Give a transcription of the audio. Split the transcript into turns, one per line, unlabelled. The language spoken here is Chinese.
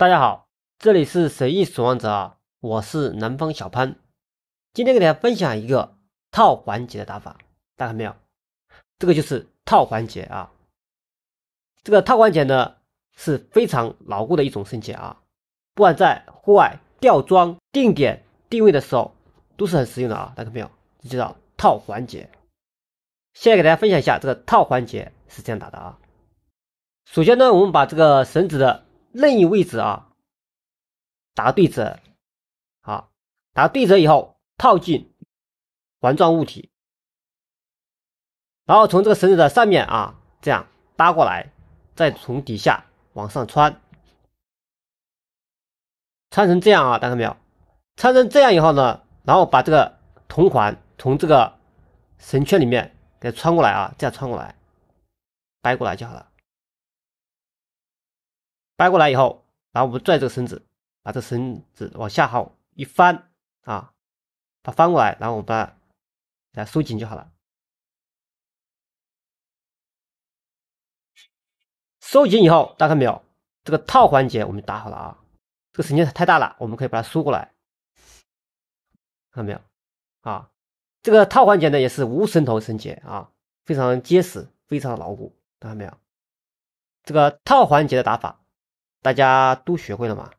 大家好，这里是神医死亡者，啊，我是南方小潘。今天给大家分享一个套环节的打法，大家看到没有？这个就是套环节啊。这个套环节呢是非常牢固的一种升级啊，不管在户外吊装、定点定位的时候都是很实用的啊。大家看到没有？就叫套环节。现在给大家分享一下这个套环节是这样打的啊。首先呢，我们把这个绳子的。任
意位置啊，打对折啊，打对折以后套进环状物体，然后从这个绳
子的上面啊，这样搭过来，再从底下往上穿，穿成这样啊，大家看没有？穿成这样以后呢，然后把这个铜环从这个绳圈里面给穿过来啊，这样穿过来，掰过来就好了。掰过来以后，然后我们拽这个绳子，把这绳子往下后一翻啊，
把翻过来，然后我们把它它收紧就好了。收紧以后，大家看到没有？这个套环
节我们打好了啊。这个绳结太大了，我们可以把它收过来，看到没有？啊，这个套环节呢也是无绳头绳结啊，非常结
实，非常牢固，看到没有？这个套环节的打法。大家都学会了吗？